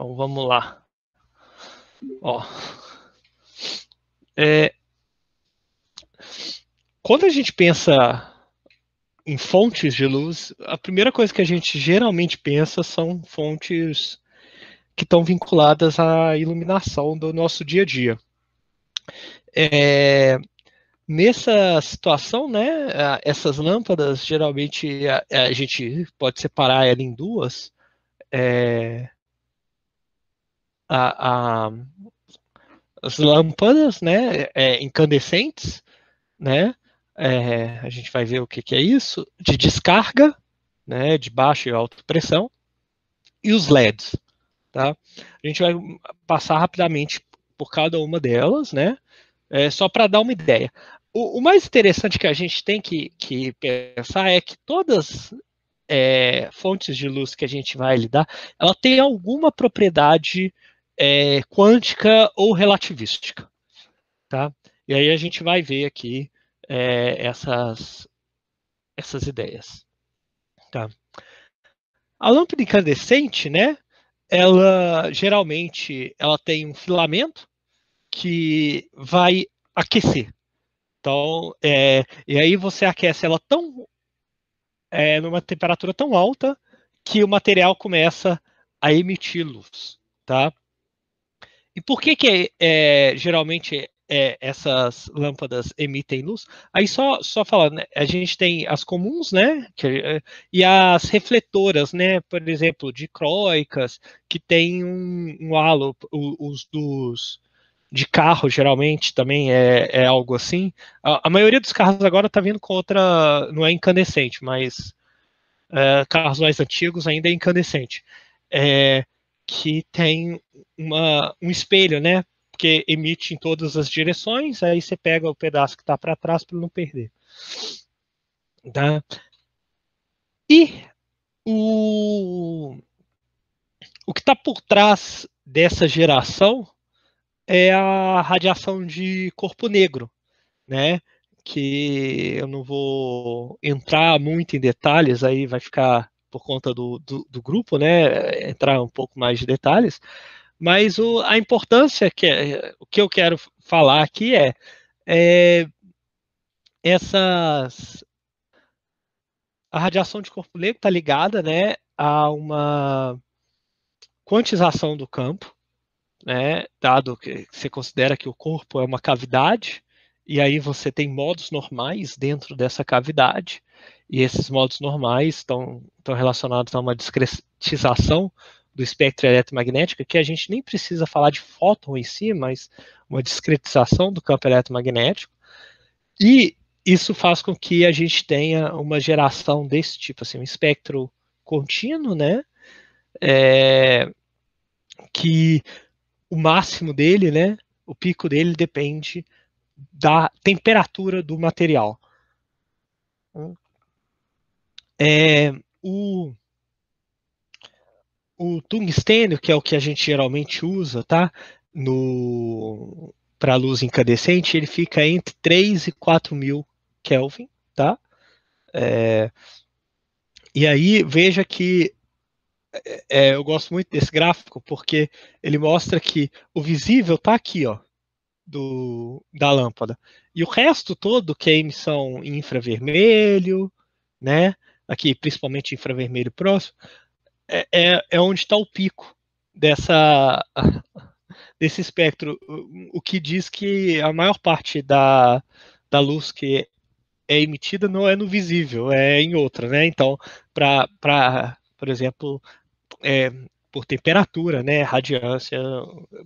Então vamos lá. Ó. É, quando a gente pensa em fontes de luz, a primeira coisa que a gente geralmente pensa são fontes que estão vinculadas à iluminação do nosso dia a dia. É, nessa situação, né, essas lâmpadas, geralmente a, a gente pode separar ela em duas. É, a, a, as lâmpadas, né, é, é, incandescentes, né, é, a gente vai ver o que, que é isso, de descarga, né, de baixa e alta pressão, e os LEDs, tá? A gente vai passar rapidamente por cada uma delas, né, é, só para dar uma ideia. O, o, mais interessante que a gente tem que, que pensar é que todas é, fontes de luz que a gente vai lidar, ela tem alguma propriedade é, quântica ou relativística. Tá? E aí a gente vai ver aqui é, essas, essas ideias. Tá? A lâmpada incandescente, né? Ela geralmente ela tem um filamento que vai aquecer. Então, é, e aí você aquece ela tão é, numa temperatura tão alta que o material começa a emitir luz, tá? E por que, que é, geralmente é, essas lâmpadas emitem luz. Aí só, só falando, né, a gente tem as comuns, né? Que, é, e as refletoras, né? Por exemplo, de croicas, que tem um, um halo, os dos de carro geralmente também é, é algo assim. A, a maioria dos carros agora está vindo com outra, não é incandescente, mas é, carros mais antigos ainda é incandescente. É, que tem uma, um espelho, né? Porque emite em todas as direções, aí você pega o pedaço que está para trás para não perder. Tá? E o, o que está por trás dessa geração é a radiação de corpo negro, né? Que eu não vou entrar muito em detalhes, aí vai ficar por conta do, do, do grupo, né, entrar um pouco mais de detalhes, mas o, a importância que é, o que eu quero falar aqui é, é essas a radiação de corpo negro está ligada, né, a uma quantização do campo, né, dado que você considera que o corpo é uma cavidade, e aí você tem modos normais dentro dessa cavidade, e esses modos normais estão, estão relacionados a uma discretização do espectro eletromagnético, que a gente nem precisa falar de fóton em si, mas uma discretização do campo eletromagnético. E isso faz com que a gente tenha uma geração desse tipo, assim, um espectro contínuo, né? É, que o máximo dele, né? O pico dele depende da temperatura do material. É, o, o tungstênio, que é o que a gente geralmente usa, tá? No para luz incandescente, ele fica entre 3 e 4 mil Kelvin, tá? É, e aí veja que é, é, eu gosto muito desse gráfico porque ele mostra que o visível tá aqui, ó, do, da lâmpada. E o resto todo, que é emissão infravermelho, né? aqui principalmente infravermelho próximo, é, é, é onde está o pico dessa, desse espectro, o que diz que a maior parte da, da luz que é emitida não é no visível, é em outra, né? Então, para, por exemplo, é, por temperatura, né? Radiância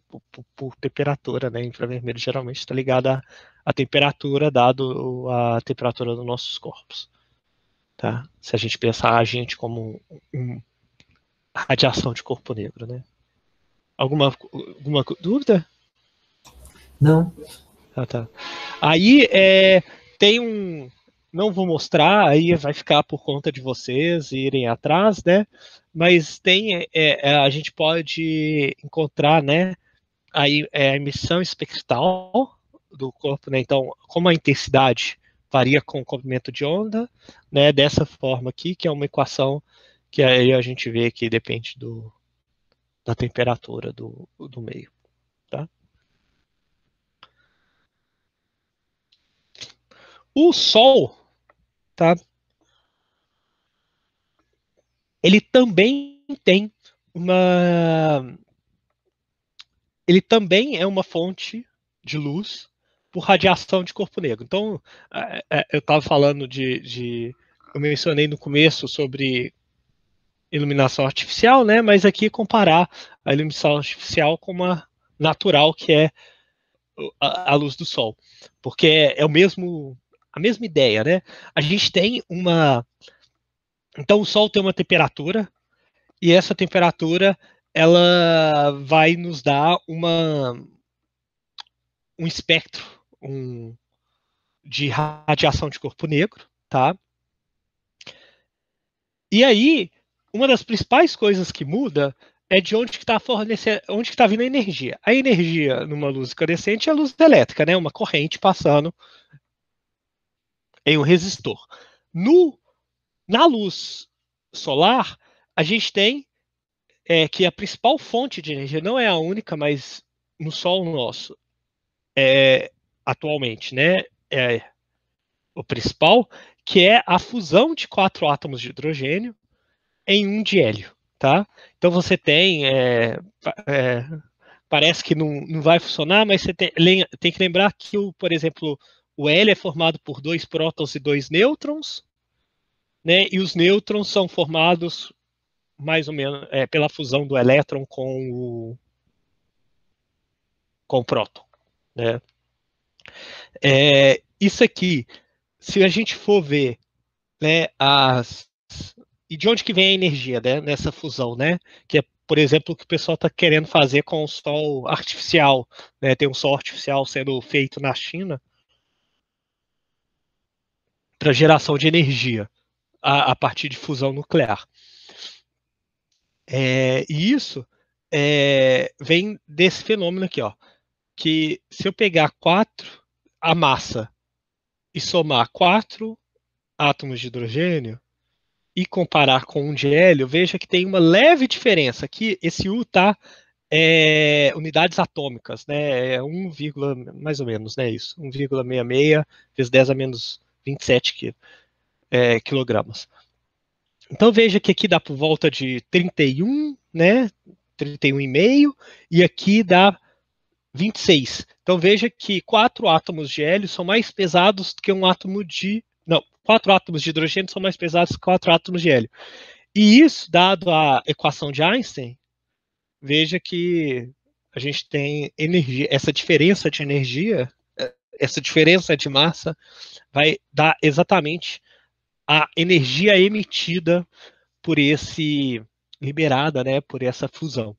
por, por, temperatura, né? Infravermelho geralmente está ligado à temperatura, dado a temperatura dos nossos corpos. Tá? Se a gente pensar a gente como um, radiação de corpo negro, né? Alguma, alguma dúvida? Não. Ah, tá. Aí é, tem um. Não vou mostrar, aí vai ficar por conta de vocês irem atrás, né? Mas tem. É, é a gente pode encontrar, né? Aí é a emissão espectral do corpo, né? Então, como a intensidade varia com o comprimento de onda, né, dessa forma aqui, que é uma equação que aí a gente vê que depende do, da temperatura do, do meio. Tá? O Sol, tá? ele também tem uma... Ele também é uma fonte de luz, por radiação de corpo negro. Então, é, é, eu estava falando de, de, Eu mencionei no começo sobre iluminação artificial, né? Mas aqui comparar a iluminação artificial com uma natural, que é a, a luz do sol. Porque é, é o mesmo. A mesma ideia, né? A gente tem uma. Então, o sol tem uma temperatura, e essa temperatura ela vai nos dar uma, um espectro um de radiação de corpo negro, tá? E aí, uma das principais coisas que muda é de onde está onde está vindo a energia. A energia numa luz incandescente é a luz elétrica, né? Uma corrente passando em um resistor. No na luz solar, a gente tem é, que a principal fonte de energia não é a única, mas no Sol nosso é atualmente, né? É o principal, que é a fusão de quatro átomos de hidrogênio em um de hélio, tá? Então você tem, é, é, parece que não, não vai funcionar, mas você tem, tem que lembrar que, o, por exemplo, o hélio é formado por dois prótons e dois nêutrons, né? E os nêutrons são formados mais ou menos é, pela fusão do elétron com o com o próton, né? É, isso aqui, se a gente for ver né, as, e de onde que vem a energia né, nessa fusão, né? Que é, por exemplo, o que o pessoal está querendo fazer com o sol artificial. Né? Tem um sol artificial sendo feito na China para geração de energia a, a, partir de fusão nuclear. É, e isso é, vem desse fenômeno aqui, ó, que se eu pegar quatro a massa e somar quatro átomos de hidrogênio e comparar com um de hélio, veja que tem uma leve diferença. Aqui, esse U tá é, unidades atômicas, né? É 1, mais ou menos, né? Isso, 1,66 vezes 10 a menos 27 que, é, quilogramas. Então veja que aqui dá por volta de 31, né? 31,5 e aqui dá 26. Então veja que quatro átomos de hélio são mais pesados que um átomo de. Não, quatro átomos de hidrogênio são mais pesados que quatro átomos de hélio. E isso, dado a equação de Einstein, veja que a gente tem energia, essa diferença de energia, essa diferença de massa, vai dar exatamente a energia emitida por esse liberada, né, por essa fusão.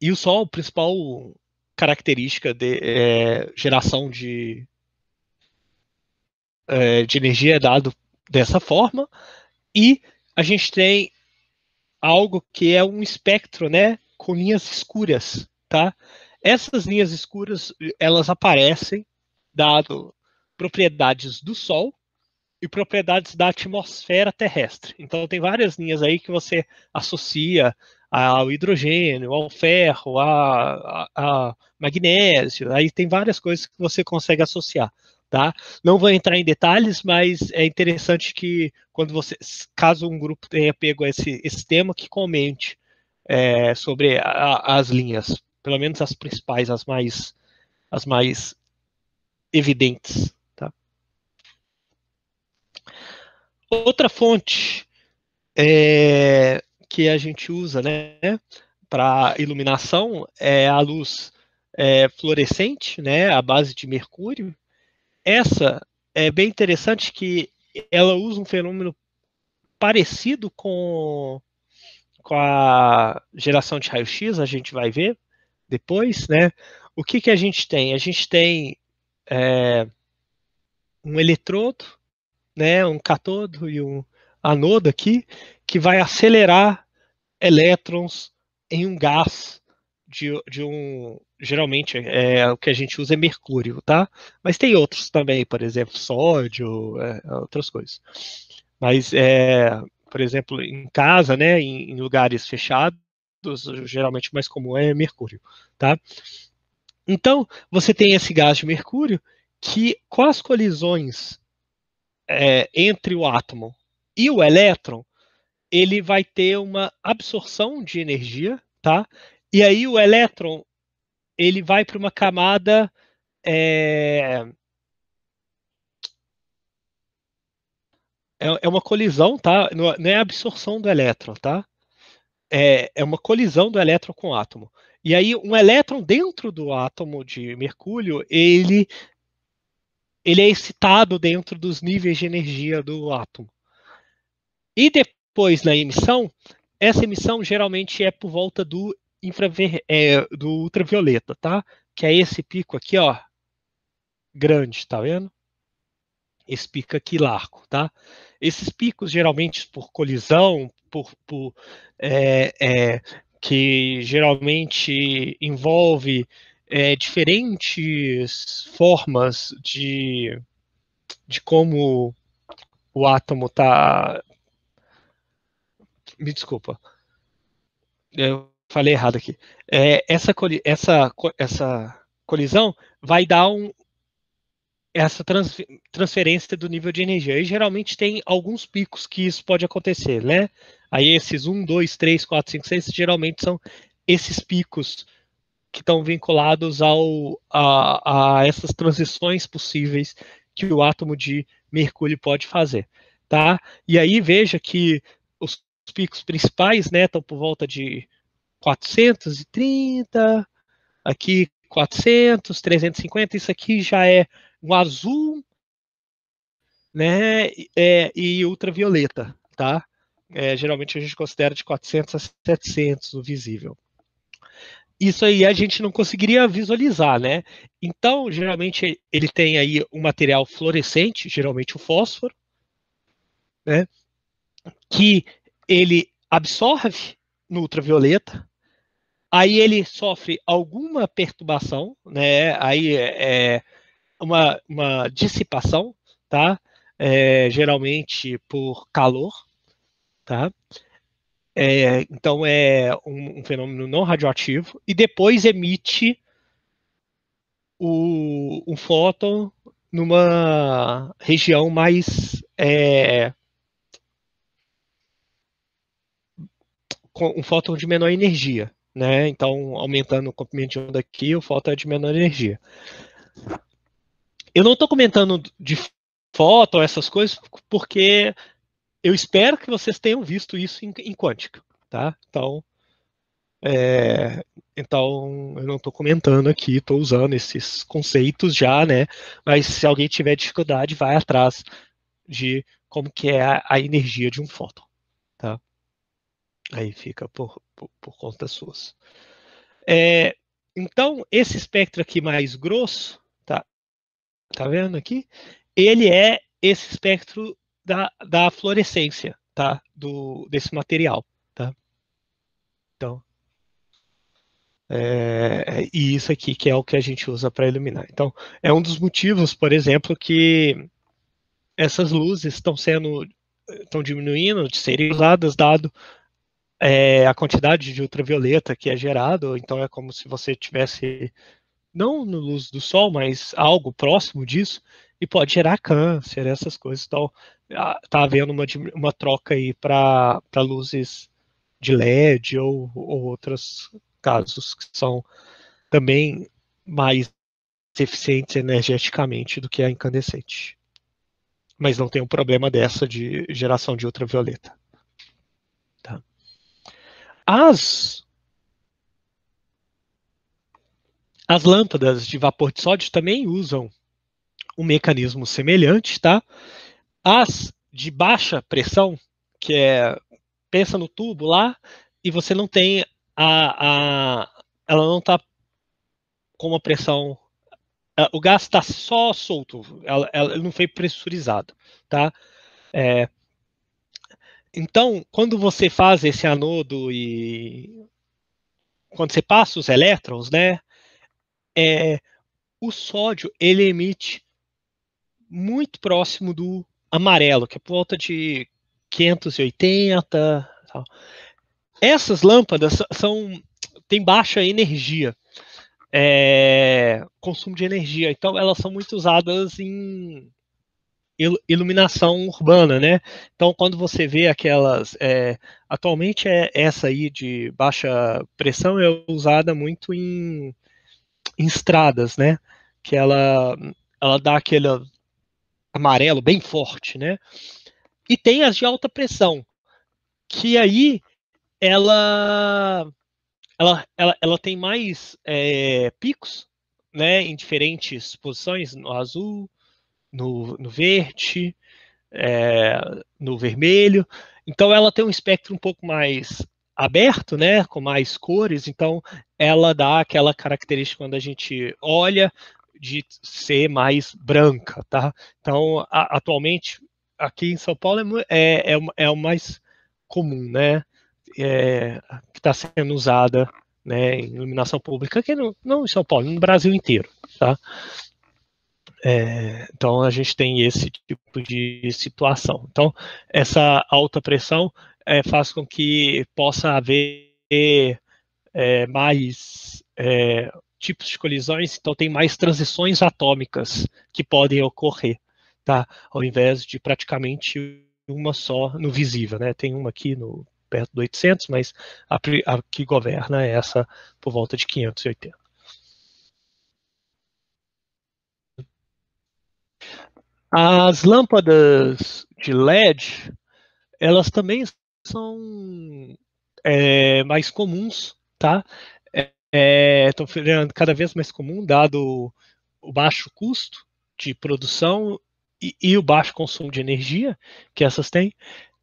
E o Sol, o principal característica de é, geração de, é, de energia é dado dessa forma, e a gente tem algo que é um espectro, né, com linhas escuras, tá? Essas linhas escuras, elas aparecem dado propriedades do Sol e propriedades da atmosfera terrestre. Então tem várias linhas aí que você associa ao hidrogênio, ao ferro, a, a, a, magnésio, aí tem várias coisas que você consegue associar, tá? Não vou entrar em detalhes, mas é interessante que quando você, caso um grupo tenha pego esse, esse tema, que comente é, sobre a, as linhas, pelo menos as principais, as mais, as mais evidentes, tá? Outra fonte é, que a gente usa né, para iluminação é a luz é, fluorescente, né, a base de mercúrio. Essa é bem interessante que ela usa um fenômeno parecido com, com a geração de raio-x, a gente vai ver depois, né? O que, que a gente tem? A gente tem é, um eletrodo, né, um catodo e um anoda aqui que vai acelerar elétrons em um gás de, de um. Geralmente é, é, o que a gente usa é mercúrio, tá? Mas tem outros também, por exemplo, sódio, é, outras coisas. Mas, é, por exemplo, em casa, né, em, em lugares fechados, geralmente o mais comum é mercúrio, tá? Então, você tem esse gás de mercúrio que, com as colisões é, entre o átomo e o elétron, ele vai ter uma absorção de energia, tá? E aí o elétron, ele vai para uma camada... É, é... é uma colisão, tá? Não é, é absorção do elétron, tá? É, é, uma colisão do elétron com o átomo. E aí, um elétron dentro do átomo de mercúrio, ele, ele é excitado dentro dos níveis de energia do átomo. E depois, na emissão, essa emissão geralmente é por volta do, infraver... é, do ultravioleta, tá? Que é esse pico aqui, ó, grande, tá vendo? Esse pico aqui largo, tá? Esses picos, geralmente, por colisão, por, por é, é, que geralmente envolve é, diferentes formas de, de como o átomo está me desculpa. Eu falei errado aqui. É, essa, coli essa, essa colisão vai dar um, essa trans, transferência do nível de energia. E geralmente tem alguns picos que isso pode acontecer, né? Aí esses 1, 2, 3, 4, 5, 6, geralmente são esses picos que estão vinculados ao, a, a essas transições possíveis que o átomo de mercúrio pode fazer, tá? E aí veja que os picos principais, né, estão por volta de 430, aqui 400, 350, isso aqui já é um azul, né, é, e ultravioleta, tá? É, geralmente a gente considera de 400 a 700 o visível. Isso aí a gente não conseguiria visualizar, né? Então, geralmente ele tem aí um material fluorescente, geralmente o fósforo, né? Que ele absorve no ultravioleta, aí ele sofre alguma perturbação, né? Aí é, é uma, uma dissipação, tá? É, geralmente por calor, tá? É, então é um, um, fenômeno não radioativo e depois emite o, um fóton numa região mais é, um fóton de menor energia. Né? Então, aumentando o comprimento de onda aqui, o fóton é de menor energia. Eu não estou comentando de fóton, essas coisas, porque eu espero que vocês tenham visto isso em, em quântica. Tá? Então, é, então, eu não estou comentando aqui, estou usando esses conceitos já, né? Mas se alguém tiver dificuldade, vai atrás de como que é a, a energia de um fóton. Tá? Aí fica por, por, por conta suas. É, então, esse espectro aqui mais grosso, tá, tá vendo aqui? Ele é esse espectro da, da fluorescência, tá? Do, desse material, tá? Então, é, e isso aqui que é o que a gente usa para iluminar. Então, é um dos motivos, por exemplo, que essas luzes estão sendo estão diminuindo de serem usadas dado é, a quantidade de ultravioleta que é gerado, então é como se você tivesse não no luz do sol, mas algo próximo disso, e pode gerar câncer, essas coisas. Então, tá havendo uma, uma troca aí para luzes de LED ou, ou outros casos que são também mais eficientes energeticamente do que a incandescente. Mas não tem um problema dessa de geração de ultravioleta. As As lâmpadas de vapor de sódio também usam um mecanismo semelhante, tá? As de baixa pressão, que é pensa no tubo lá e você não tem a, a ela não está com uma pressão, o gás está só solto, ela, ela não foi pressurizado, tá? É, então, quando você faz esse anodo e quando você passa os elétrons, né, é, o sódio ele emite muito próximo do amarelo, que é por volta de 580. Tal. Essas lâmpadas são têm baixa energia, é, consumo de energia, então elas são muito usadas em iluminação urbana, né? Então, quando você vê aquelas, é, atualmente é essa aí de baixa pressão é usada muito em, em estradas, né? Que ela, ela dá aquele amarelo bem forte, né? E tem as de alta pressão, que aí ela, ela, ela, ela tem mais é, picos, né? Em diferentes posições, no azul, no, no verde, é, no vermelho. Então ela tem um espectro um pouco mais aberto, né, com mais cores, então ela dá aquela característica quando a gente olha de ser mais branca, tá? Então, a, atualmente, aqui em São Paulo é, é, é, é o mais comum, né, é, que está sendo usada, né, em iluminação pública, aqui não, não em São Paulo, no Brasil inteiro, tá? É, então a gente tem esse tipo de situação. Então essa alta pressão é, faz com que possa haver é, mais é, tipos de colisões, então tem mais transições atômicas que podem ocorrer, tá? Ao invés de praticamente uma só no visível, né? Tem uma aqui no perto do 800, mas a, a que governa é essa por volta de 580. As lâmpadas de LED, elas também são é, mais comuns, tá? Estão é, é cada vez mais comum, dado o baixo custo de produção e, e o baixo consumo de energia que essas têm.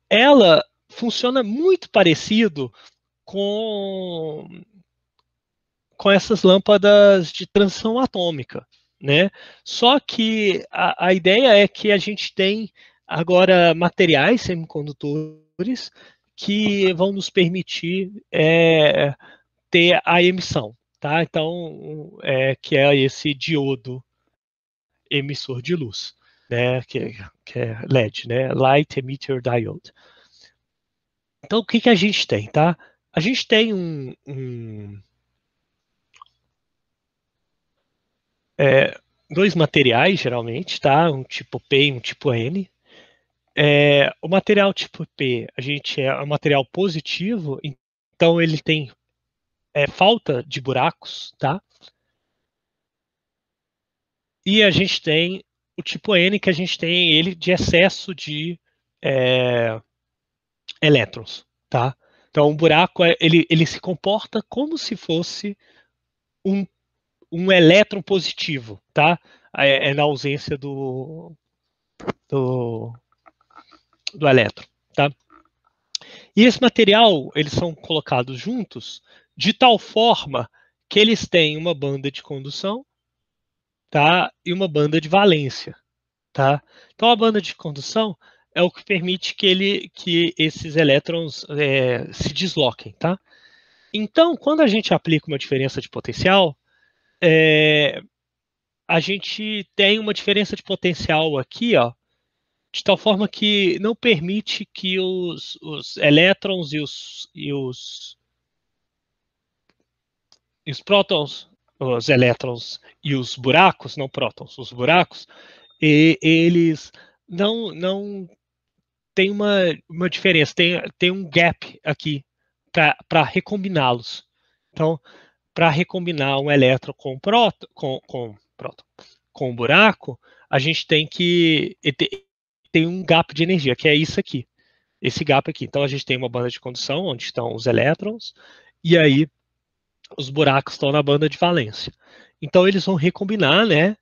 Ela funciona muito parecido com, com essas lâmpadas de transição atômica, né? Só que a, a ideia é que a gente tem agora materiais semicondutores que vão nos permitir é, ter a emissão, tá? Então, é, que é esse diodo emissor de luz, né? Que, é, que é LED, né? Light Emitter Diode. Então, o que, que a gente tem, tá? A gente tem um, um é, dois materiais, geralmente, tá? Um tipo P e um tipo N. É, o material tipo P, a gente é um material positivo, então ele tem é, falta de buracos, tá? E a gente tem o tipo N, que a gente tem ele de excesso de é, elétrons, tá? Então, um buraco, é, ele, ele se comporta como se fosse um um elétron positivo, tá? É, é na ausência do, do, do elétron, tá? E esse material, eles são colocados juntos de tal forma que eles têm uma banda de condução, tá? E uma banda de valência, tá? Então a banda de condução é o que permite que ele, que esses elétrons é, se desloquem, tá? Então, quando a gente aplica uma diferença de potencial, é, a gente tem uma diferença de potencial aqui, ó, de tal forma que não permite que os, os elétrons e os, e os, e os prótons, os elétrons e os buracos, não prótons, os buracos, e, eles não, não tem uma, uma diferença, tem, tem um gap aqui para recombiná-los. Então, para recombinar um elétron com próton, com, com, com um buraco, a gente tem que tem um gap de energia, que é isso aqui. Esse gap aqui. Então a gente tem uma banda de condução onde estão os elétrons e aí os buracos estão na banda de valência. Então eles vão recombinar, né?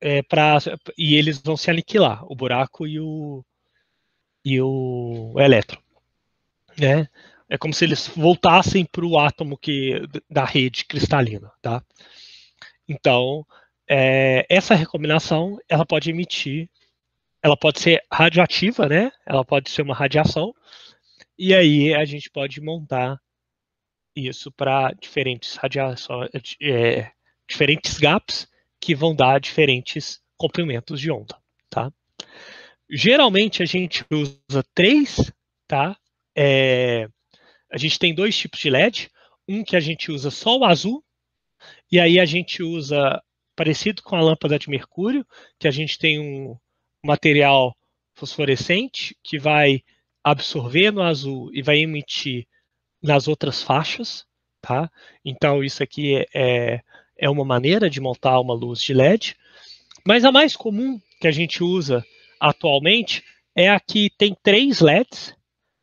É, pra, e eles vão se aniquilar, o buraco e o, e o elétron. Né? É como se eles voltassem para o átomo que, da rede cristalina, tá? Então, é, essa recombinação, ela pode emitir, ela pode ser radioativa, né? Ela pode ser uma radiação. E aí a gente pode montar isso para diferentes radiações, é, diferentes gaps que vão dar diferentes comprimentos de onda, tá? Geralmente a gente usa três, tá? É, a gente tem dois tipos de LED, um que a gente usa só o azul, e aí a gente usa parecido com a lâmpada de mercúrio, que a gente tem um material fosforescente que vai absorver no azul e vai emitir nas outras faixas, tá? Então isso aqui é, é, é uma maneira de montar uma luz de LED, mas a mais comum que a gente usa atualmente é a que tem três LEDs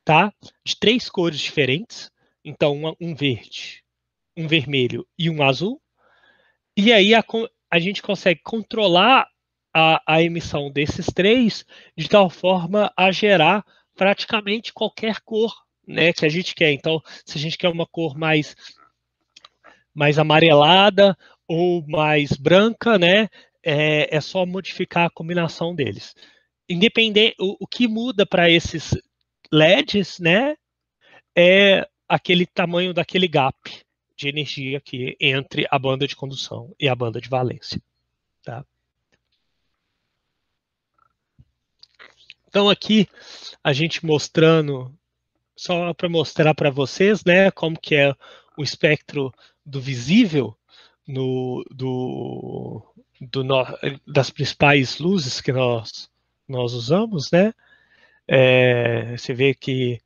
tá? De três cores diferentes. Então, um verde, um vermelho e um azul. E aí a, a gente consegue controlar a, a, emissão desses três de tal forma a gerar praticamente qualquer cor né, que a gente quer. Então, se a gente quer uma cor mais, mais amarelada ou mais branca, né, é, é só modificar a combinação deles. Independente, o, o que muda para esses LEDs, né, é aquele tamanho daquele gap de energia que entre a banda de condução e a banda de valência. Tá? Então aqui a gente mostrando só para mostrar para vocês, né, como que é o espectro do visível no, do, do, das principais luzes que nós nós usamos, né? É, você vê que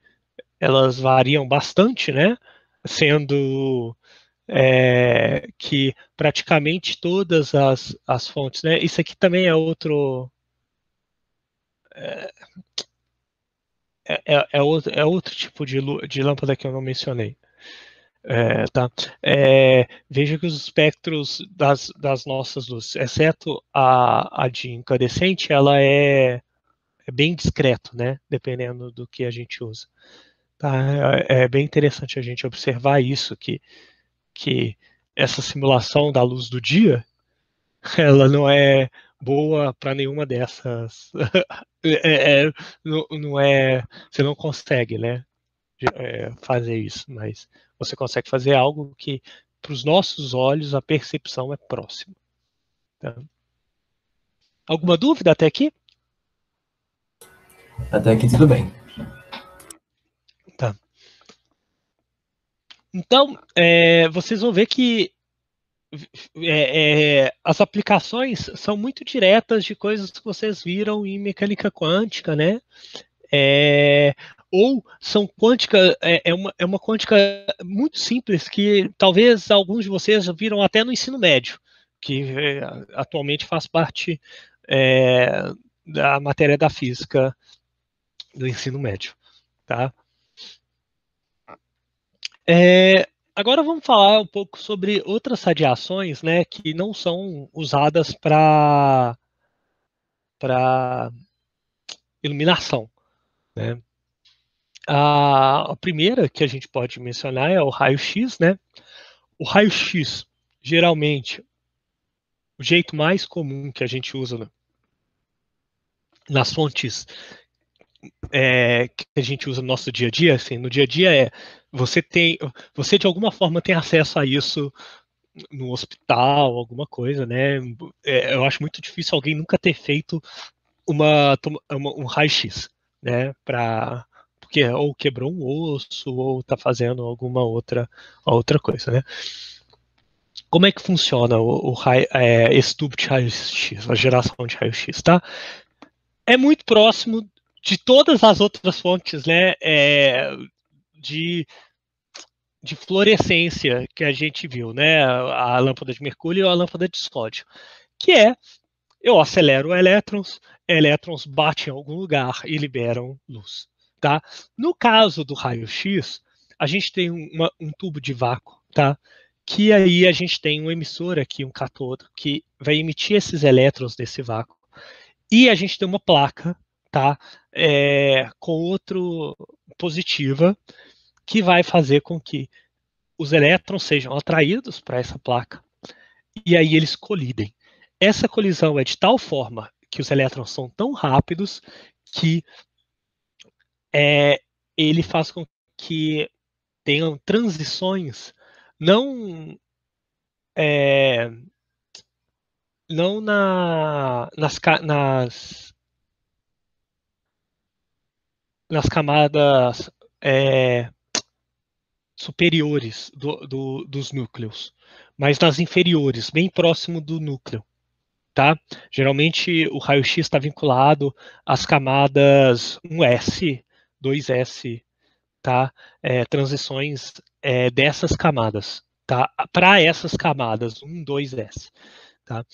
elas variam bastante, né? Sendo é, que praticamente todas as, as fontes, né? Isso aqui também é outro. É, é, é, é outro, é outro tipo de, de lâmpada que eu não mencionei. É, tá? É, veja que os espectros das, das nossas luzes, exceto a, a de incandescente, ela é é bem discreto, né? Dependendo do que a gente usa. Tá? É, é bem interessante a gente observar isso, que, que essa simulação da luz do dia, ela não é boa para nenhuma dessas. é, é, não, não, é, você não consegue, né? É, fazer isso, mas você consegue fazer algo que para os nossos olhos a percepção é próxima. Tá? Alguma dúvida até aqui? Até aqui tudo bem. Tá. Então, é, vocês vão ver que é, é, as aplicações são muito diretas de coisas que vocês viram em mecânica quântica, né? É, ou são quântica, é, é uma, é uma quântica muito simples que talvez alguns de vocês viram até no ensino médio, que é, atualmente faz parte é, da matéria da física do ensino médio. Tá? É, agora vamos falar um pouco sobre outras radiações né, que não são usadas para iluminação. Né? A, a, primeira que a gente pode mencionar é o raio-x. Né? O raio-x, geralmente, o jeito mais comum que a gente usa nas fontes é, que a gente usa no nosso dia a dia, assim, no dia a dia é você tem, você de alguma forma tem acesso a isso no hospital, alguma coisa, né? É, eu acho muito difícil alguém nunca ter feito uma, uma um raio-x, né? Para porque ou quebrou um osso ou está fazendo alguma outra outra coisa, né? Como é que funciona o, o raio, é, esse tubo de raio-x, a geração de raio-x, tá? É muito próximo de todas as outras fontes né, é, de, de fluorescência que a gente viu, né, a lâmpada de mercúrio e a lâmpada de sódio, que é eu acelero elétrons, elétrons batem em algum lugar e liberam luz. Tá? No caso do raio-x, a gente tem uma, um tubo de vácuo, tá? que aí a gente tem um emissor aqui, um catodo, que vai emitir esses elétrons desse vácuo. E a gente tem uma placa, tá? é, com outro positiva, que vai fazer com que os elétrons sejam atraídos para essa placa e aí eles colidem. Essa colisão é de tal forma que os elétrons são tão rápidos que é, ele faz com que tenham transições não é, não na, nas, nas nas camadas é, superiores do, do, dos núcleos, mas nas inferiores, bem próximo do núcleo. Tá? Geralmente o raio-x está vinculado às camadas 1S, 2S, tá? É, transições é, dessas camadas, tá? Para essas camadas 1, 2S, tá?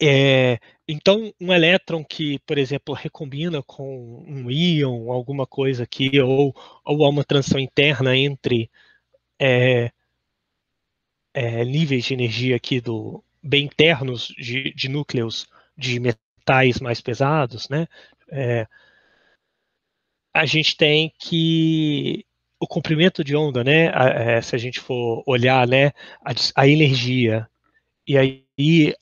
É, então, um elétron que, por exemplo, recombina com um íon, alguma coisa aqui, ou, ou há uma transição interna entre é, é, níveis de energia aqui do, bem internos de, de núcleos de metais mais pesados, né? É, a gente tem que o comprimento de onda, né? É, se a gente for olhar, né, a, a energia e aí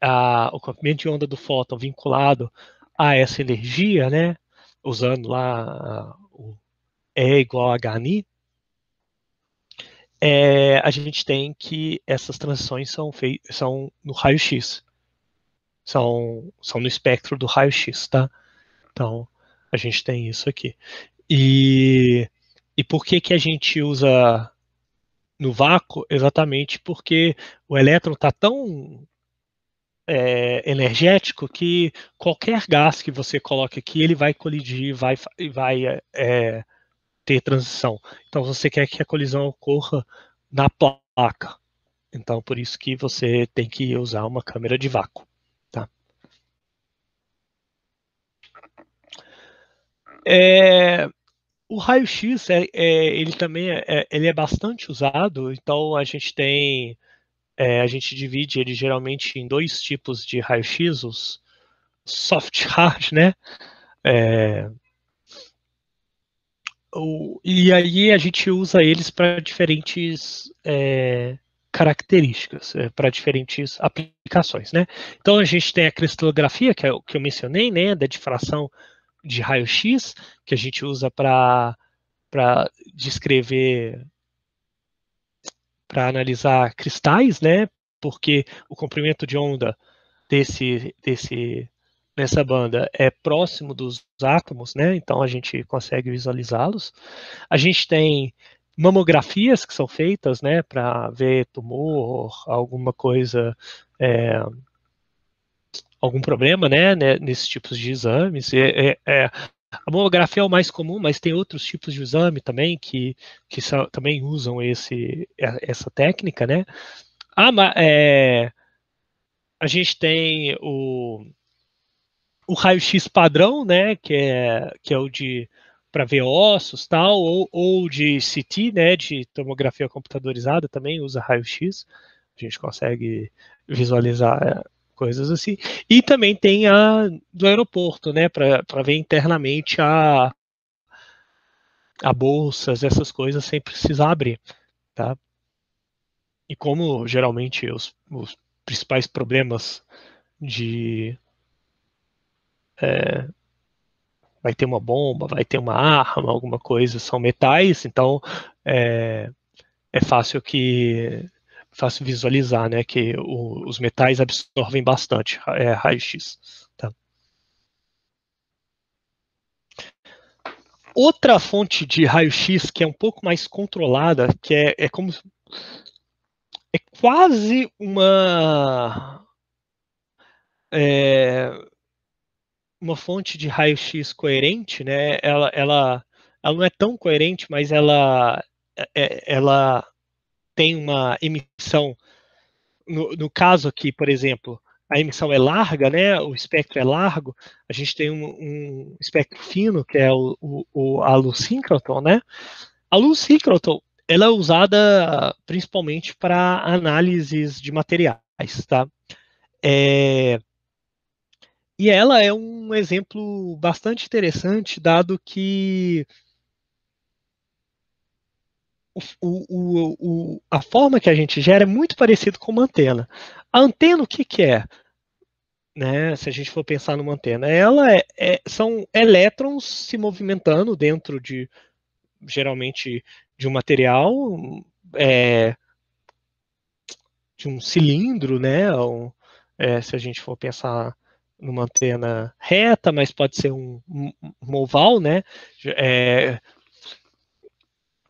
a, a, o comprimento de onda do fóton vinculado a essa energia, né, usando lá o E igual a HNI, é, a gente tem que essas transições são, são no raio-x. São, são no espectro do raio-x, tá? Então, a gente tem isso aqui. E, e por que que a gente usa no vácuo exatamente porque o elétron está tão é, energético que qualquer gás que você coloque aqui ele vai colidir vai vai é, é, ter transição. Então você quer que a colisão ocorra na placa. Então por isso que você tem que usar uma câmera de vácuo. Tá? É, o raio-x, é, é, ele também é, é, ele é bastante usado, então a gente tem, é, a gente divide ele geralmente em dois tipos de raio-x, os soft hard, né? É, o, e aí a gente usa eles para diferentes é, características é, para diferentes aplicações, né? Então a gente tem a cristalografia que eu, que eu mencionei, né, da difração de raio-x, que a gente usa para descrever, para analisar cristais, né? Porque o comprimento de onda desse, desse, nessa banda é próximo dos átomos, né? Então a gente consegue visualizá-los. A gente tem mamografias que são feitas, né, para ver tumor, alguma coisa é, algum problema, né, né nesses tipos de exames. É, é, é, a mamografia é o mais comum, mas tem outros tipos de exame também que, que também usam esse, é, essa técnica, né? Ah, mas, é, a gente tem o, o raio-x padrão, né, que é, que é o de para ver ossos, tal, ou, ou de CT, né, de tomografia computadorizada também usa raio-x. A gente consegue visualizar é, coisas assim. E também tem a do aeroporto, né, para ver internamente a, a bolsas, essas coisas sem precisar abrir, tá? E como geralmente os, os principais problemas de é, vai ter uma bomba, vai ter uma arma, alguma coisa, são metais, então é, é fácil que fácil visualizar, né? Que o, os metais absorvem bastante é, raio-x. Tá? Outra fonte de raio-x que é um pouco mais controlada, que é, é como é quase uma é, uma fonte de raio-x coerente, né? Ela, ela, ela não é tão coerente, mas ela, é, é, ela tem uma emissão, no, no caso aqui, por exemplo, a emissão é larga, né? O espectro é largo. A gente tem um, um espectro fino que é o, o, a luz síncroton, né? A luz síncroton ela é usada principalmente para análises de materiais, tá? É... E ela é um exemplo bastante interessante, dado que o, o, o, a forma que a gente gera é muito parecido com uma antena. A antena, o que, que é? Né, se a gente for pensar numa antena, ela é, é, são elétrons se movimentando dentro de, geralmente, de um material, é, de um cilindro, né? Ou, é, se a gente for pensar numa antena reta, mas pode ser um, um, um oval, né? É,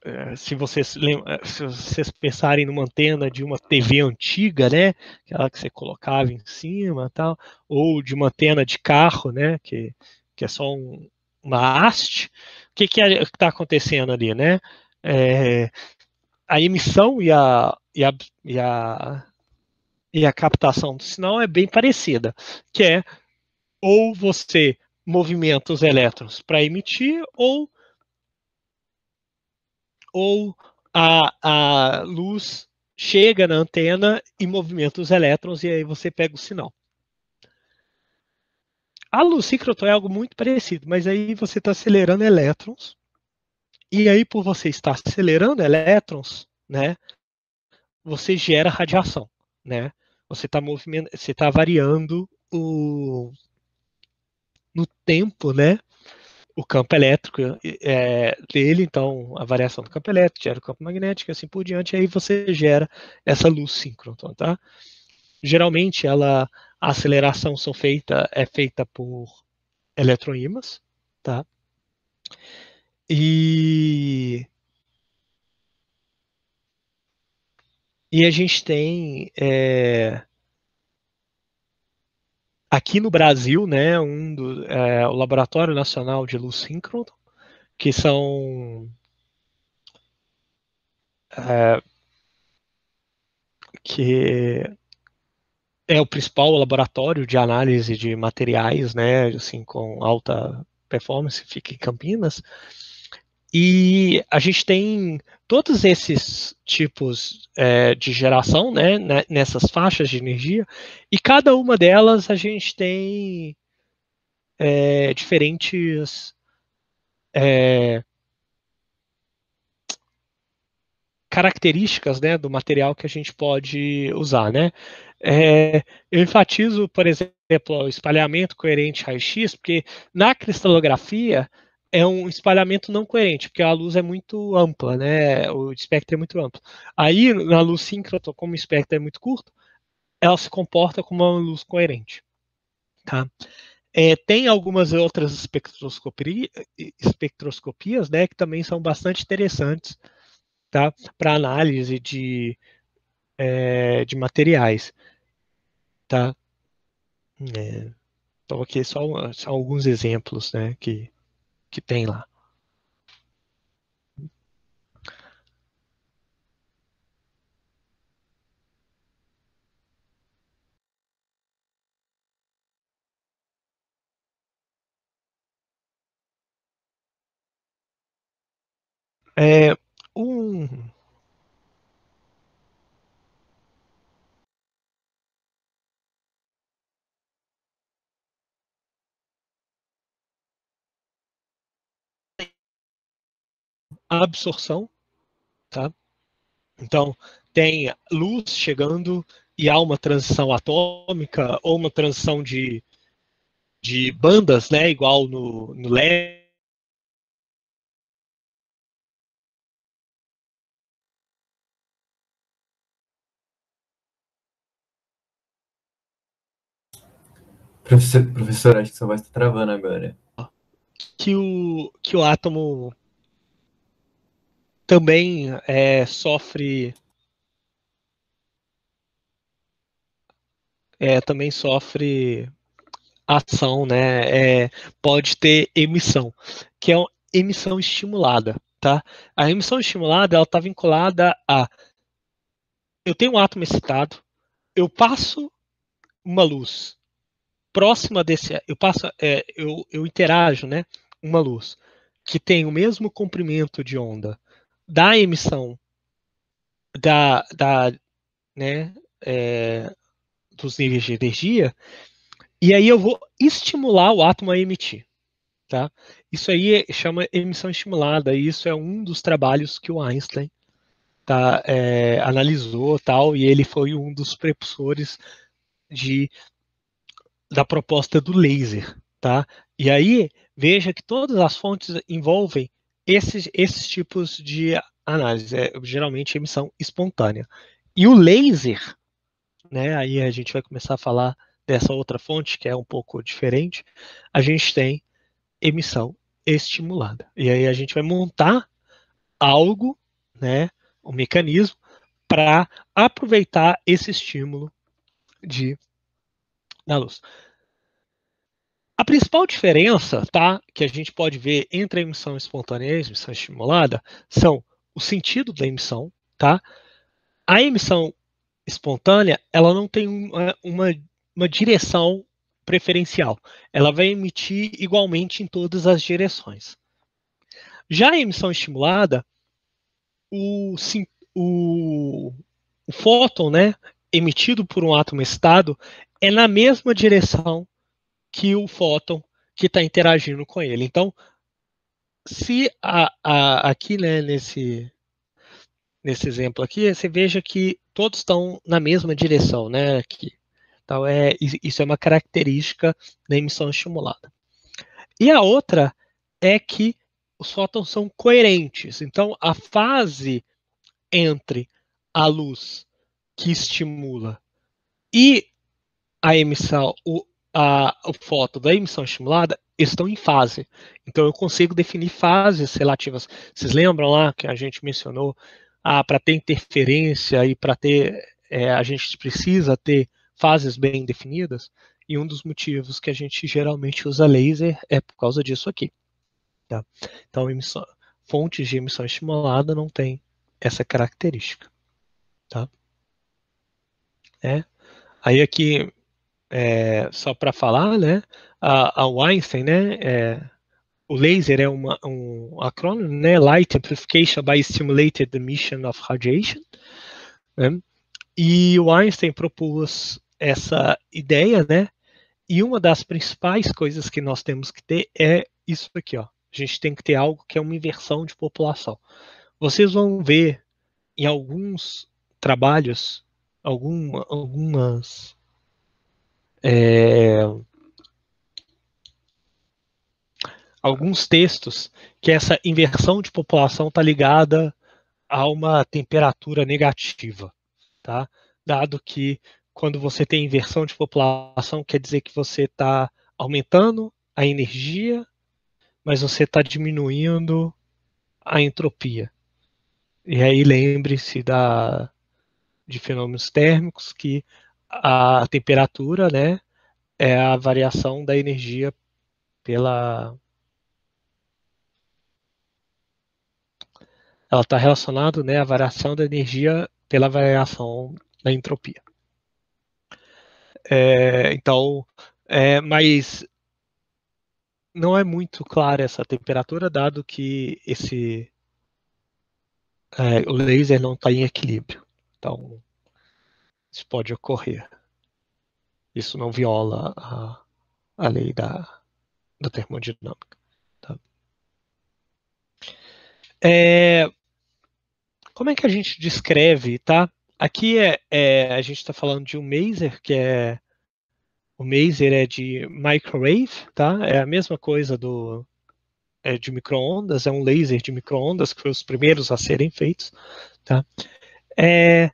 é, se vocês é, se vocês pensarem numa antena de uma TV antiga, né, aquela que você colocava em cima, tal, ou de uma antena de carro, né, que, que é só um, uma haste, o que que é, está acontecendo ali, né? É, a emissão e a, e a, e a e a captação do sinal é bem parecida, que é ou você movimenta os elétrons para emitir ou ou a, a luz chega na antena e movimenta os elétrons e aí você pega o sinal. A luz síncrotron é algo muito parecido, mas aí você está acelerando elétrons e aí por você estar acelerando elétrons, né, você gera radiação, né? Você está movimentando, você está variando o no tempo, né, o campo elétrico é, dele, então a variação do campo elétrico gera o campo magnético e assim por diante, aí você gera essa luz síncrotron, então, tá? Geralmente ela, a aceleração são feita, é feita por eletroímãs, tá? E e a gente tem é, aqui no Brasil, né, um do, é, o Laboratório Nacional de Luz Síncrono, que são é, que é o principal laboratório de análise de materiais, né, assim, com alta performance, fica em Campinas, e a gente tem todos esses tipos é, de geração, né, né, nessas faixas de energia, e cada uma delas a gente tem é, diferentes é, características, né, do material que a gente pode usar, né. É, eu enfatizo, por exemplo, o espalhamento coerente raio-x, porque na cristalografia é um espalhamento não coerente, porque a luz é muito ampla, né? O espectro é muito amplo. Aí, na luz síncrota, como o espectro é muito curto, ela se comporta como uma luz coerente, tá? É, tem algumas outras espectroscopias, né, que também são bastante interessantes, tá? Para análise de, é, de materiais, tá? É, então aqui só, só alguns exemplos, né, que que tem lá. É um absorção, tá? Então, tem luz chegando e há uma transição atômica ou uma transição de, de bandas, né, igual no, no LED, Professor, professor, acho que você vai estar travando agora. Que o, que o átomo também é, sofre é, também sofre ação, né? É, pode ter emissão, que é emissão estimulada, tá? A emissão estimulada ela está vinculada a eu tenho um átomo excitado, eu passo uma luz próxima desse, eu passo, é, eu, eu interajo, né? Uma luz que tem o mesmo comprimento de onda da emissão da, da né, é, dos níveis de energia, e aí eu vou estimular o átomo a emitir. Tá? Isso aí chama emissão estimulada, e isso é um dos trabalhos que o Einstein tá, é, analisou tal, e ele foi um dos precursores de, da proposta do laser. Tá? E aí, veja que todas as fontes envolvem esses, esses tipos de análise, é, geralmente emissão espontânea. E o laser, né, aí a gente vai começar a falar dessa outra fonte, que é um pouco diferente, a gente tem emissão estimulada. E aí a gente vai montar algo, né, um mecanismo, para aproveitar esse estímulo de, da luz. A principal diferença tá, que a gente pode ver entre a emissão espontânea e a emissão estimulada são o sentido da emissão. Tá? A emissão espontânea ela não tem uma, uma, uma direção preferencial. Ela vai emitir igualmente em todas as direções. Já a emissão estimulada, o, sim, o, o fóton né, emitido por um átomo excitado é na mesma direção que o fóton que está interagindo com ele. Então, se a, a, aqui né, nesse, nesse exemplo aqui, você veja que todos estão na mesma direção, né? Aqui. Então, é, isso é uma característica da emissão estimulada. E a outra é que os fótons são coerentes. Então, a fase entre a luz que estimula e a emissão, o, a, foto da emissão estimulada estão em fase. Então eu consigo definir fases relativas. Vocês lembram lá que a gente mencionou ah, para ter interferência e para ter é, a gente precisa ter fases bem definidas? E um dos motivos que a gente geralmente usa laser é por causa disso aqui. Tá? Então, emissão, fontes de emissão estimulada não tem essa característica. Tá? É. Aí aqui é, só para falar, né, a, a né, é, o laser é uma, um acrônimo, né, Light Amplification by Stimulated Emission of Radiation, né, e o Einstein propôs essa ideia, né, e uma das principais coisas que nós temos que ter é isso aqui, ó. A gente tem que ter algo que é uma inversão de população. Vocês vão ver em alguns trabalhos, algum, algumas é, alguns textos que essa inversão de população está ligada a uma temperatura negativa, tá? Dado que quando você tem inversão de população, quer dizer que você está aumentando a energia, mas você está diminuindo a entropia. E aí lembre-se da de fenômenos térmicos que a temperatura, né, é a variação da energia pela ela está relacionada né, à variação da energia pela variação da entropia. É, então, é, mas não é muito clara essa temperatura, dado que esse é, o laser não está em equilíbrio. Então, isso pode ocorrer. Isso não viola a, a lei da, da termodinâmica. Tá? É, como é que a gente descreve, tá? Aqui é, é a gente está falando de um maser, que é o maser é de microwave, tá? É a mesma coisa do é de microondas, é um laser de microondas que foi os primeiros a serem feitos, tá? É,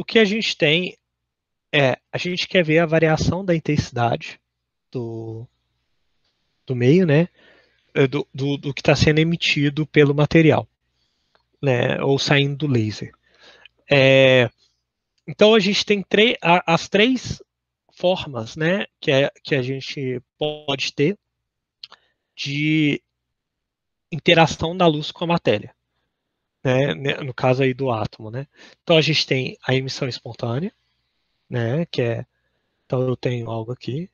o que a gente tem é, a gente quer ver a variação da intensidade do, do meio, né? É, do, do, do que está sendo emitido pelo material, né? Ou saindo do laser. É, então a gente tem a, as três formas, né? Que, é, que a gente pode ter de interação da luz com a matéria. Né, né, no caso aí do átomo, né? Então a gente tem a emissão espontânea, né, que é então eu tenho algo aqui.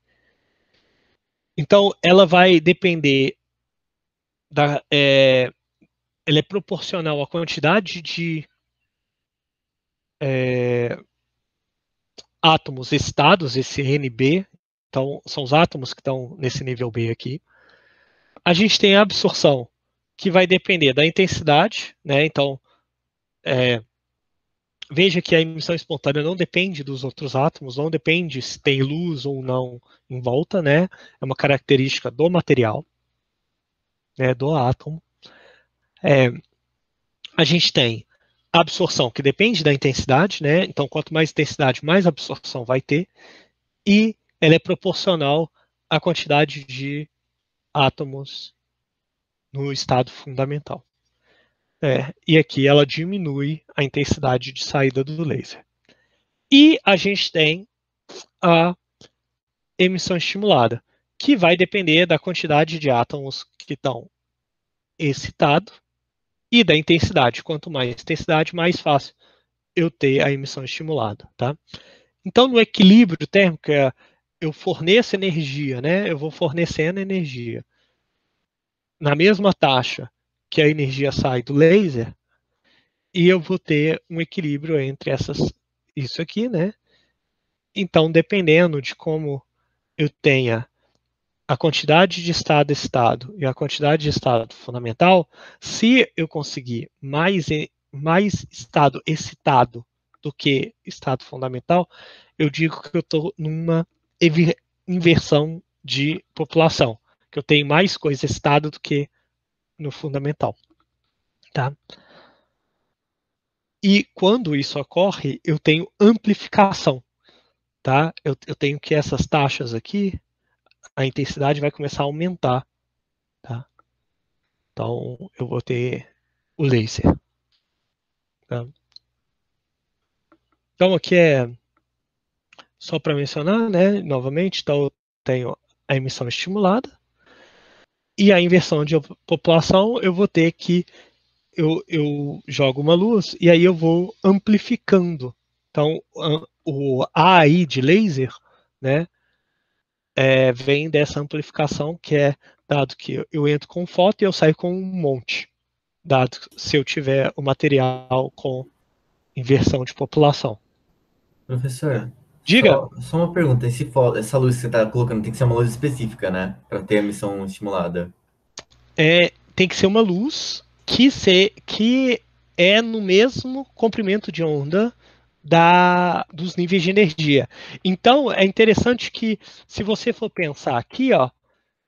Então ela vai depender da é, ela é proporcional à quantidade de é, átomos estados, esse NB, então são os átomos que estão nesse nível B aqui. A gente tem a absorção, que vai depender da intensidade, né? Então, é, veja que a emissão espontânea não depende dos outros átomos, não depende se tem luz ou não em volta, né? É uma característica do material, né? Do átomo. É, a gente tem a absorção, que depende da intensidade, né? Então, quanto mais intensidade, mais absorção vai ter, e ela é proporcional à quantidade de átomos no estado fundamental. É, e aqui ela diminui a intensidade de saída do laser. E a gente tem a emissão estimulada, que vai depender da quantidade de átomos que estão excitados e da intensidade. Quanto mais intensidade, mais fácil eu ter a emissão estimulada. Tá? Então, no equilíbrio térmico, é, eu forneço energia, né? eu vou fornecendo energia na mesma taxa que a energia sai do laser, e eu vou ter um equilíbrio entre essas, isso aqui, né? Então, dependendo de como eu tenha a quantidade de estado estado e a quantidade de estado fundamental, se eu conseguir mais, mais estado excitado do que estado fundamental, eu digo que eu estou numa inversão de população que eu tenho mais coisa estado do que no fundamental. Tá? E quando isso ocorre, eu tenho amplificação. Tá? Eu, eu tenho que essas taxas aqui, a intensidade vai começar a aumentar. Tá? Então, eu vou ter o laser. Tá? Então, aqui é só para mencionar, né, novamente, então eu tenho a emissão estimulada, e a inversão de população, eu vou ter que. Eu, eu jogo uma luz e aí eu vou amplificando. Então, o AI de laser né, é, vem dessa amplificação que é dado que eu entro com foto e eu saio com um monte. Dado se eu tiver o material com inversão de população. Professor, Diga. Só, só uma pergunta: Esse, essa luz que você está colocando tem que ser uma luz específica, né? Para ter a emissão estimulada. É, tem que ser uma luz que, se, que é no mesmo comprimento de onda da, dos níveis de energia. Então, é interessante que, se você for pensar aqui, ó,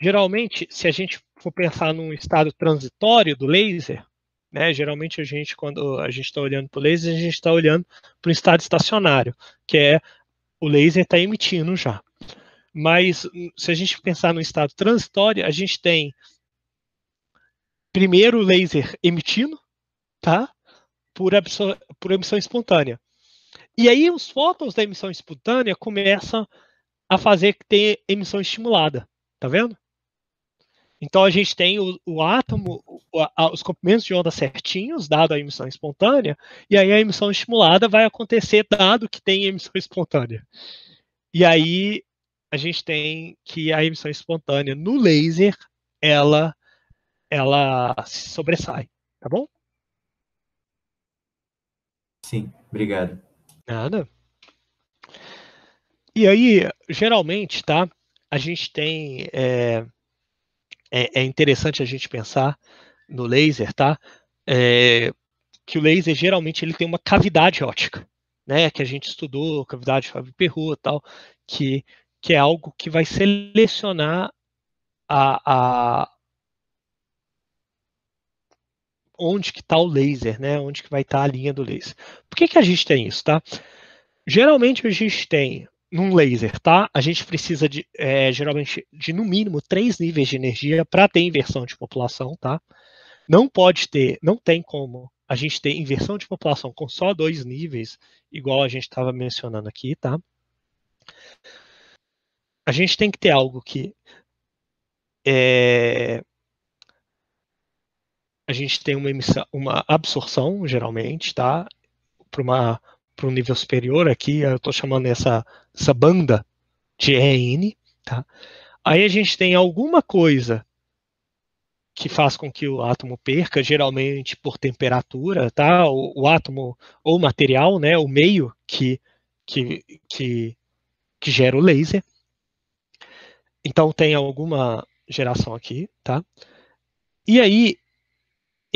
geralmente, se a gente for pensar num estado transitório do laser, né, geralmente a gente, quando a gente está olhando para o laser, a gente está olhando para o estado estacionário, que é o laser está emitindo já. Mas hum, se a gente pensar no estado transitório, a gente tem primeiro o laser emitindo, tá? Por, por emissão espontânea. E aí os fótons da emissão espontânea começam a fazer que tem emissão estimulada, tá vendo? Então a gente tem o, o átomo, o, a, os comprimentos de onda certinhos, dado a emissão espontânea, e aí a emissão estimulada vai acontecer dado que tem emissão espontânea. E aí a gente tem que a emissão espontânea no laser, ela, ela se sobressai, tá bom? Sim, obrigado. Nada. E aí, geralmente, tá? A gente tem. É, é, é interessante a gente pensar no laser, tá? É, que o laser geralmente ele tem uma cavidade ótica, né? Que a gente estudou, cavidade Fábio Perrot tal, que, que é algo que vai selecionar a, a onde que está o laser, né? Onde que vai estar tá a linha do laser. Por que, que a gente tem isso, tá? Geralmente a gente tem num laser, tá? A gente precisa de é, geralmente de no mínimo três níveis de energia para ter inversão de população, tá? Não pode ter, não tem como a gente ter inversão de população com só dois níveis, igual a gente estava mencionando aqui, tá? A gente tem que ter algo que é, a gente tem uma, emissão, uma absorção geralmente, tá? Para uma para um nível superior aqui, eu estou chamando essa, essa banda de EN, tá? Aí a gente tem alguma coisa que faz com que o átomo perca, geralmente por temperatura, tá? O, o átomo ou material, né? O meio que, que, que, que gera o laser. Então tem alguma geração aqui, tá? E aí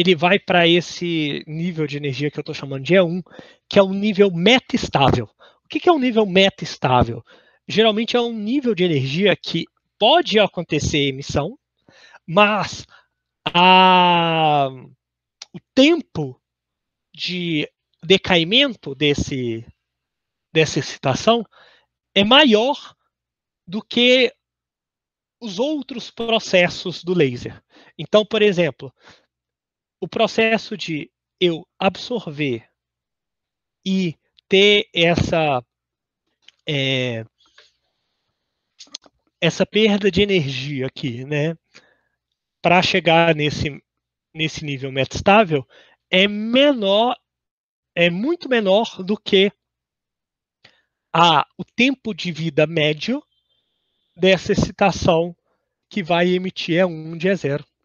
ele vai para esse nível de energia que eu estou chamando de E1, que é um nível meta estável. O que, que é um nível meta estável? Geralmente é um nível de energia que pode acontecer emissão, mas a, o tempo de decaimento desse, dessa excitação é maior do que os outros processos do laser. Então, por exemplo, o processo de eu absorver e ter essa é, essa perda de energia aqui, né, para chegar nesse nesse nível metastável é menor, é muito menor do que a o tempo de vida médio dessa excitação que vai emitir é 1 de 0. É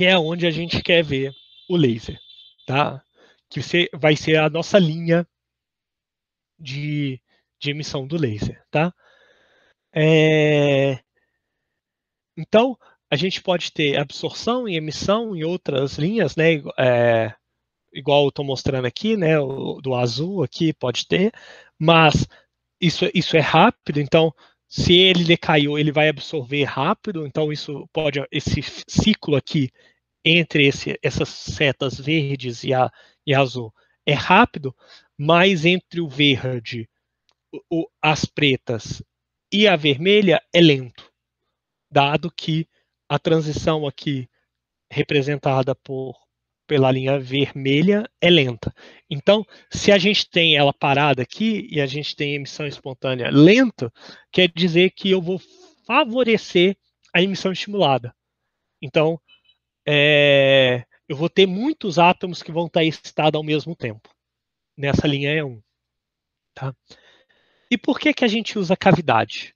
que é onde a gente quer ver o laser, tá? Que vai ser a nossa linha de, de emissão do laser, tá? É... Então, a gente pode ter absorção e emissão em outras linhas, né? É, igual eu estou mostrando aqui, né? O, do azul aqui pode ter, mas isso, isso é rápido, então se ele decaiu, ele vai absorver rápido, então isso pode, esse ciclo aqui entre esse, essas setas verdes e, a, e azul é rápido, mas entre o verde, o, as pretas e a vermelha é lento, dado que a transição aqui representada por pela linha vermelha é lenta. Então, se a gente tem ela parada aqui e a gente tem emissão espontânea lenta, quer dizer que eu vou favorecer a emissão estimulada. Então, é, eu vou ter muitos átomos que vão estar excitados ao mesmo tempo. Nessa linha E1. Tá? E por que, que a gente usa cavidade?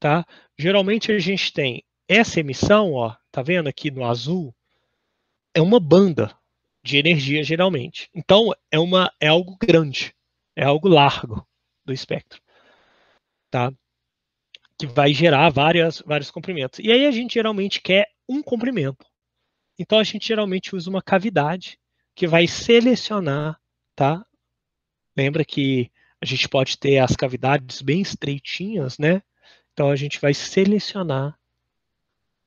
Tá? Geralmente a gente tem essa emissão, ó, tá vendo aqui no azul? É uma banda de energia geralmente. Então é uma é algo grande, é algo largo do espectro, tá? Que vai gerar várias vários comprimentos. E aí a gente geralmente quer um comprimento então a gente geralmente usa uma cavidade que vai selecionar, tá? Lembra que a gente pode ter as cavidades bem estreitinhas, né? Então a gente vai selecionar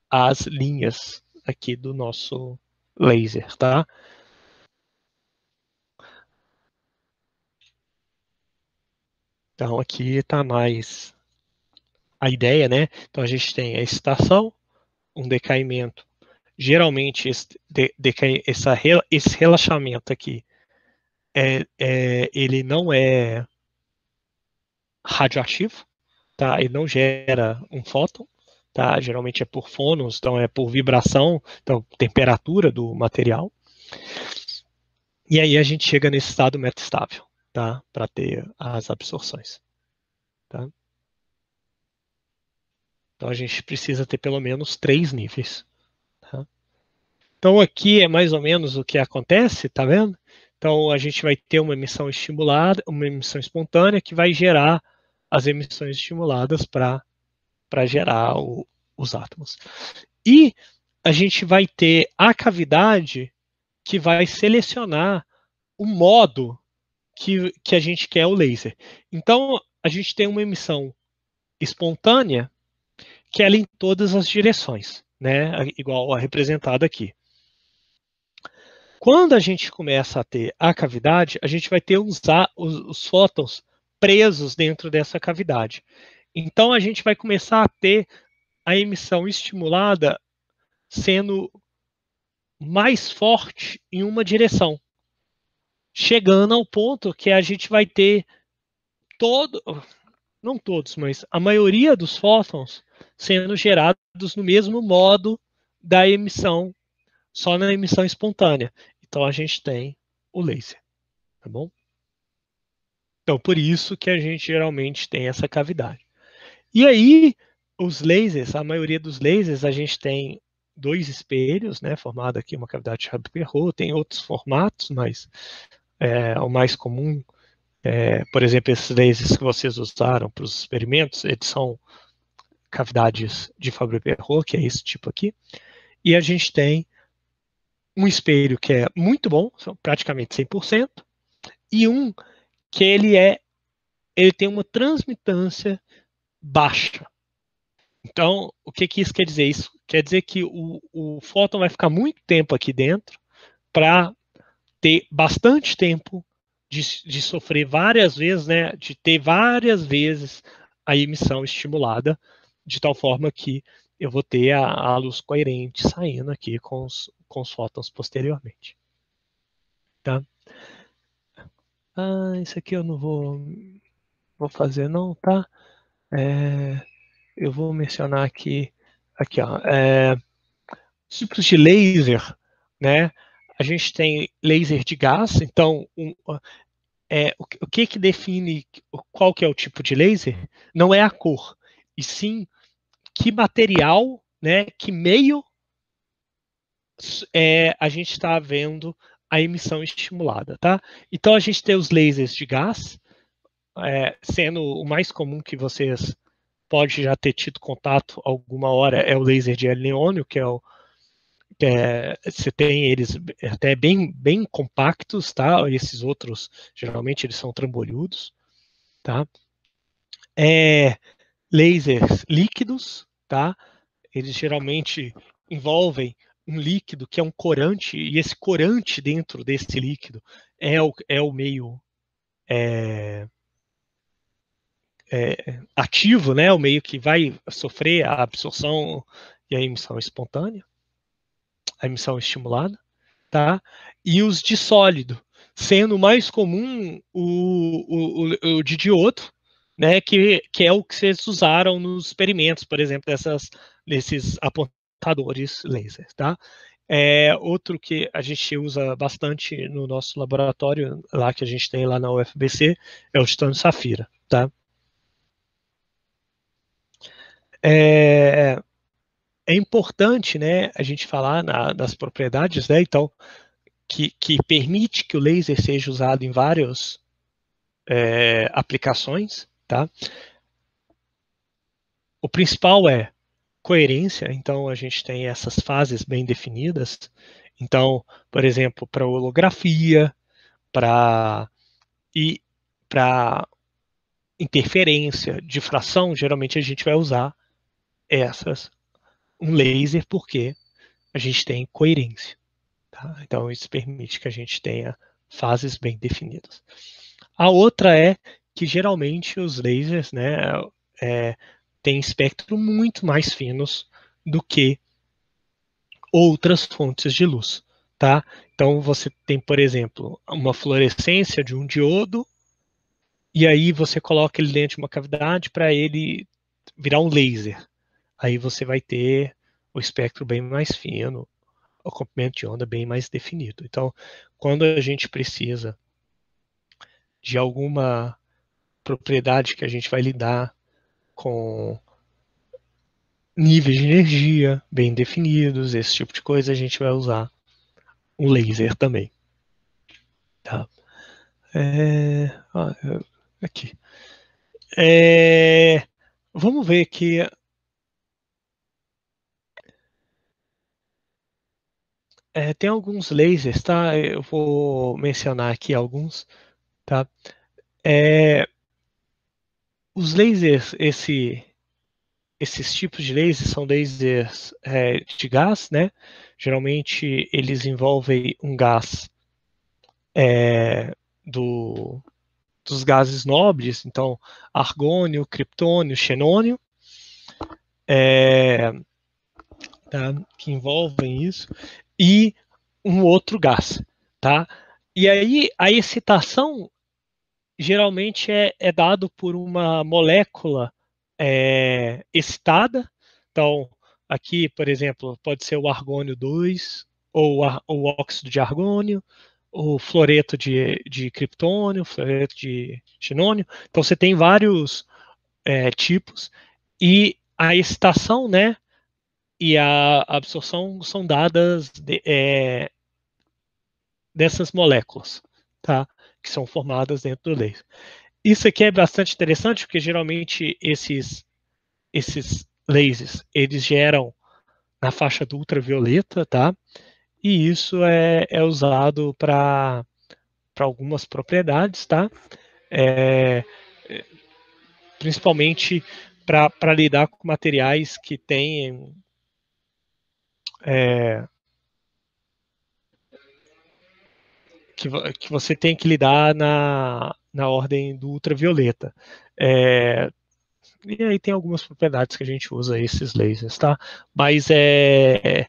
as linhas aqui do nosso laser, tá? Então aqui está mais a ideia, né? Então a gente tem a excitação, um decaimento geralmente esse, de, de essa, esse relaxamento aqui é, é, ele não é radioativo, tá? Ele não gera um fóton, tá? Geralmente é por fônons, então é por vibração, então temperatura do material. E aí a gente chega nesse estado metastável, tá? Para ter as absorções, tá? Então a gente precisa ter pelo menos três níveis. Então aqui é mais ou menos o que acontece, tá vendo? Então a gente vai ter uma emissão estimulada, uma emissão espontânea que vai gerar as emissões estimuladas para gerar o, os átomos. E a gente vai ter a cavidade que vai selecionar o modo que, que a gente quer o laser. Então a gente tem uma emissão espontânea que é ela é em todas as direções, né? Igual a representada aqui. Quando a gente começa a ter a cavidade, a gente vai ter os, os, os fótons presos dentro dessa cavidade. Então a gente vai começar a ter a emissão estimulada sendo mais forte em uma direção, chegando ao ponto que a gente vai ter todo, não todos, mas a maioria dos fótons sendo gerados no mesmo modo da emissão só na emissão espontânea. Então a gente tem o laser, tá bom? Então por isso que a gente geralmente tem essa cavidade. E aí os lasers, a maioria dos lasers a gente tem dois espelhos, né, formado aqui uma cavidade de Haber-Perot, tem outros formatos, mas é, o mais comum, é, por exemplo, esses lasers que vocês usaram para os experimentos, eles são cavidades de fabry perot que é esse tipo aqui, e a gente tem um espelho que é muito bom, são praticamente 100%, e um que ele é ele tem uma transmitância baixa. Então, o que, que isso quer dizer? Isso quer dizer que o, o fóton vai ficar muito tempo aqui dentro para ter bastante tempo de, de sofrer várias vezes, né, de ter várias vezes a emissão estimulada, de tal forma que eu vou ter a, a luz coerente saindo aqui com os, com fótons posteriormente. Tá? Ah, isso aqui eu não vou, vou fazer não, tá? É, eu vou mencionar aqui, aqui ó, é, tipos de laser, né? A gente tem laser de gás, então um, é, o, o, que que define qual que é o tipo de laser? Não é a cor, e sim que material, né? Que meio é, a gente está vendo a emissão estimulada, tá? Então a gente tem os lasers de gás, é, sendo o mais comum que vocês pode já ter tido contato alguma hora é o laser de helionio, que é o é, você tem eles até bem bem compactos, tá? Esses outros geralmente eles são trambolhudos, tá? É, lasers líquidos, tá? Eles geralmente envolvem um líquido que é um corante, e esse corante dentro desse líquido é o, é o meio é, é, ativo, né? o meio que vai sofrer a absorção e a emissão espontânea, a emissão estimulada, tá? e os de sólido, sendo mais comum o, o, o, o de diodo, né, que, que é o que vocês usaram nos experimentos, por exemplo, dessas, desses apontados computadores laser, tá? É outro que a gente usa bastante no nosso laboratório, lá que a gente tem lá na UFBC, é o titânio safira, tá? É, é importante, né, a gente falar na, das propriedades, né, então, que, que permite que o laser seja usado em várias é, aplicações, tá? O principal é coerência, então a gente tem essas fases bem definidas. Então, por exemplo, para holografia, para e para interferência, difração, geralmente a gente vai usar essas um laser porque a gente tem coerência. Tá? Então isso permite que a gente tenha fases bem definidas. A outra é que geralmente os lasers, né, é, tem espectro muito mais finos do que outras fontes de luz, tá? Então você tem, por exemplo, uma fluorescência de um diodo e aí você coloca ele dentro de uma cavidade para ele virar um laser. Aí você vai ter o espectro bem mais fino, o comprimento de onda bem mais definido. Então, quando a gente precisa de alguma propriedade que a gente vai lidar com níveis de energia bem definidos, esse tipo de coisa, a gente vai usar o laser também. Tá? É... aqui. É... Vamos ver que é, tem alguns lasers, tá? Eu vou mencionar aqui alguns, tá? É os lasers, esse, esses tipos de lasers são lasers é, de gás, né? Geralmente eles envolvem um gás é, do, dos gases nobres, então argônio, criptônio, xenônio, é, tá? que envolvem isso, e um outro gás, tá? E aí a excitação geralmente é, é dado por uma molécula é, excitada. Então, aqui, por exemplo, pode ser o argônio 2, ou a, o óxido de argônio, o floreto de, de criptônio, floreto de xenônio. Então, você tem vários é, tipos. E a excitação, né, e a absorção são dadas de, é, dessas moléculas, tá? que são formadas dentro do laser. Isso aqui é bastante interessante, porque geralmente esses, esses lasers, eles geram na faixa do ultravioleta, tá? E isso é, é usado para algumas propriedades, tá? É, principalmente para lidar com materiais que têm é, que, que você tem que lidar na, na ordem do ultravioleta. É, e aí tem algumas propriedades que a gente usa esses lasers, tá? Mas é,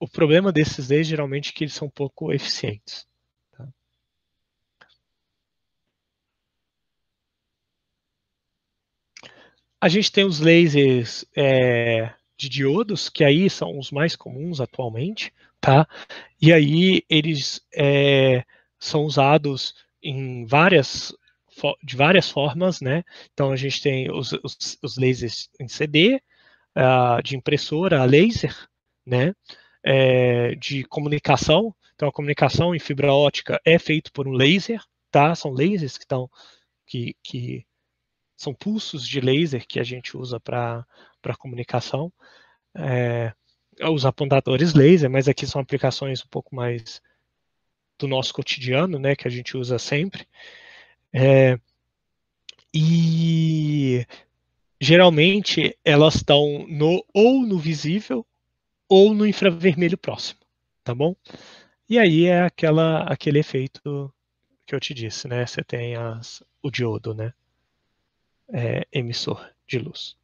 o problema desses lasers geralmente é que eles são pouco eficientes. Tá? A gente tem os lasers é, de diodos, que aí são os mais comuns atualmente, tá? E aí eles é, são usados em várias de várias formas, né? Então a gente tem os, os, os lasers em CD, uh, ah, de impressora laser, né? É, de comunicação, então a comunicação em fibra ótica é feito por um laser, tá? São lasers que estão que, que são pulsos de laser que a gente usa para comunicação. É, os apontadores laser, mas aqui são aplicações um pouco mais do nosso cotidiano, né, que a gente usa sempre. É, e geralmente elas estão no ou no visível ou no infravermelho próximo, tá bom? E aí é aquela aquele efeito que eu te disse, né? Você tem as, o diodo, né? É, emissor de luz.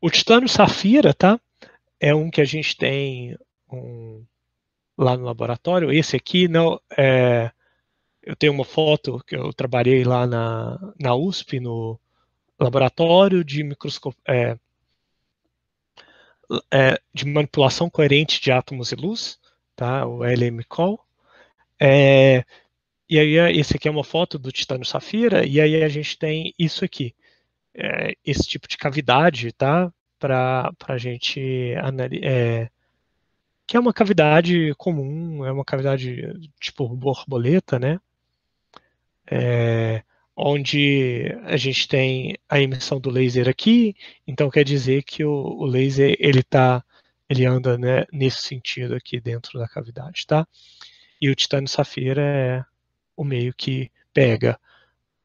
O titânio safira, tá? É um que a gente tem um, lá no laboratório. Esse aqui não é, eu tenho uma foto que eu trabalhei lá na, na USP no laboratório de microscopia é, é, de manipulação coerente de átomos e luz, tá? O LMCOL. É, e aí esse aqui é uma foto do titânio safira e aí a gente tem isso aqui, é, esse tipo de cavidade, tá? Para a gente analisar é, que é uma cavidade comum, é uma cavidade tipo borboleta, né? É, onde a gente tem a emissão do laser aqui, então quer dizer que o, o laser ele tá, ele anda né, nesse sentido aqui dentro da cavidade, tá? E o titânio safira é o meio que pega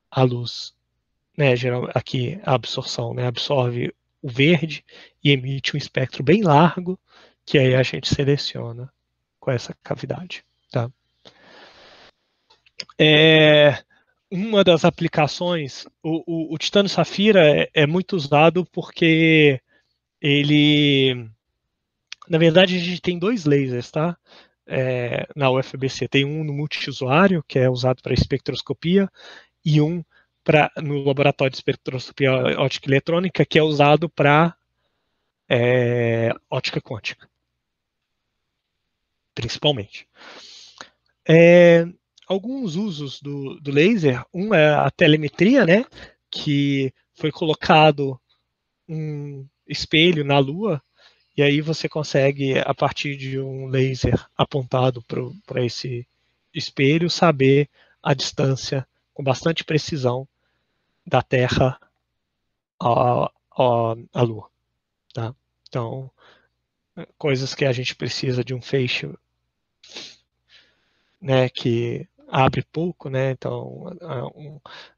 a luz, né? Geral, aqui a absorção, né? Absorve o verde e emite um espectro bem largo que aí a gente seleciona com essa cavidade. Tá? É, uma das aplicações, o, o, o titano safira é, é, muito usado porque ele, na verdade, a gente tem dois lasers, tá? É, na UFBC tem um no multiusuário que é usado para espectroscopia e um para no laboratório de espectroscopia ótica eletrônica que é usado para é, ótica quântica principalmente. É, alguns usos do, do, laser, um é a telemetria, né, que foi colocado um espelho na Lua, e aí você consegue, a partir de um laser apontado para esse espelho, saber a distância com bastante precisão da Terra à, à, à Lua. Tá? Então, coisas que a gente precisa de um feixe né, que abre pouco, né? Então a, a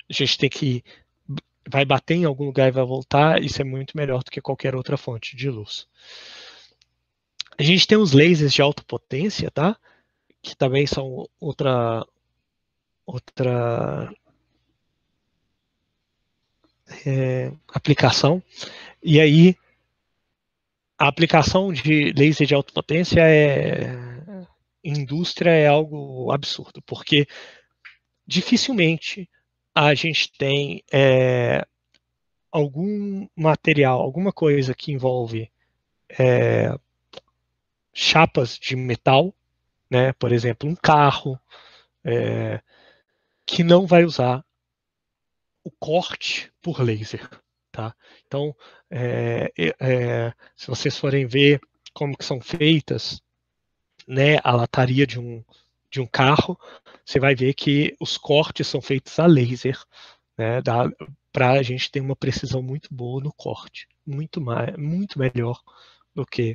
gente tem que vai bater em algum lugar e vai voltar. Isso é muito melhor do que qualquer outra fonte de luz. A gente tem os lasers de alta potência, tá? Que também são outra outra é, aplicação. E aí a aplicação de laser de alta potência é indústria é algo absurdo, porque dificilmente a gente tem é, algum material, alguma coisa que envolve é, chapas de metal, né? por exemplo, um carro, é, que não vai usar o corte por laser. Tá? Então, é, é, é, se vocês forem ver como que são feitas né, a lataria de um, de um carro, você vai ver que os cortes são feitos a laser, né, para a gente ter uma precisão muito boa no corte, muito, mais, muito melhor do que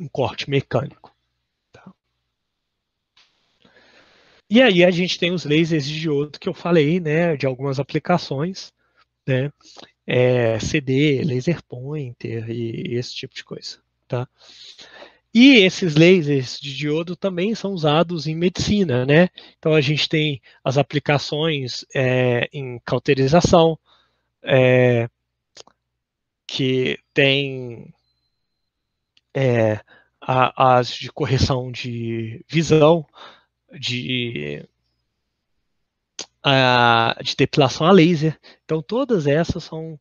um corte mecânico. Tá? E aí a gente tem os lasers de diodo que eu falei, né, de algumas aplicações, né, é, CD, laser pointer e esse tipo de coisa, tá? E esses lasers de diodo também são usados em medicina, né? Então a gente tem as aplicações é, em cauterização, é, que tem é, a, as de correção de visão, de, a, de depilação a laser. Então todas essas são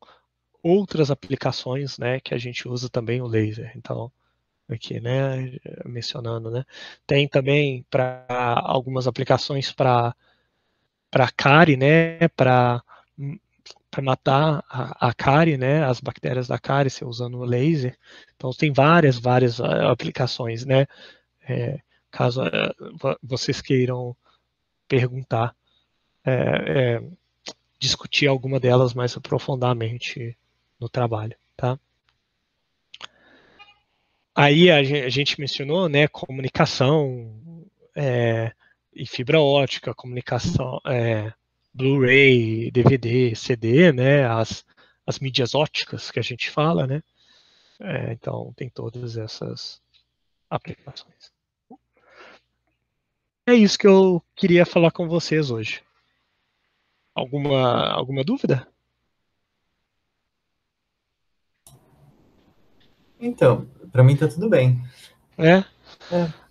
outras aplicações, né, que a gente usa também o laser. Então aqui, né? Mencionando, né? Tem também para algumas aplicações para para cárie, né? Para para matar a, a né? As bactérias da cárie, se usando o laser. Então tem várias, várias ah, aplicações, né? É, caso eh, vocês queiram perguntar, é, é, discutir alguma delas mais aprofundadamente no trabalho, tá? Aí a gente mencionou, né, comunicação é, e fibra ótica, comunicação, é, Blu-ray, DVD, CD, né, as, as mídias óticas que a gente fala, né. É, então tem todas essas aplicações. É isso que eu queria falar com vocês hoje. Alguma, alguma dúvida? Então, para mim tá tudo bem. É? É.